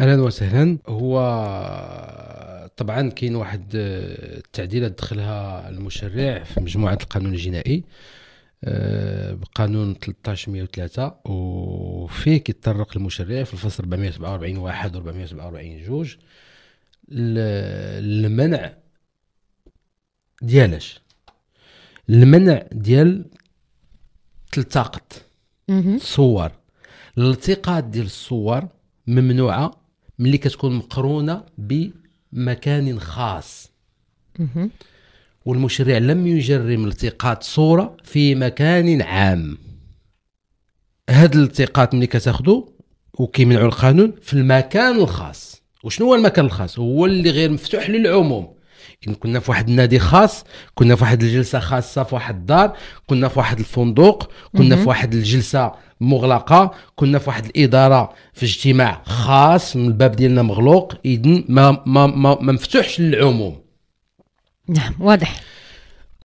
اهلا وسهلا هو طبعا كاين واحد آه، التعديلات دخلها المشرع في مجموعه القانون الجنائي آه، بقانون 1303 وفيه كيتطرق المشرع في الفصل 447 واحد و 447 جوج المنع ديالاش المنع ديال تلتقط الصور الالتقاط ديال الصور ممنوعه ملي كتكون مقرونه بمكان خاص والمشرع لم يجرم التقاط صوره في مكان عام هاد الالتقاط ملي كتاخدو وكيمنعو القانون في المكان الخاص وشنو هو المكان الخاص هو اللي غير مفتوح للعموم كنا في واحد النادي خاص كنا في واحد الجلسه خاصه في واحد الدار كنا في واحد الفندق كنا في واحد الجلسه مغلقه كنا في واحد الاداره في اجتماع خاص من الباب ديالنا مغلوق اذن ما ما ما, ما مفتوحش للعموم نعم واضح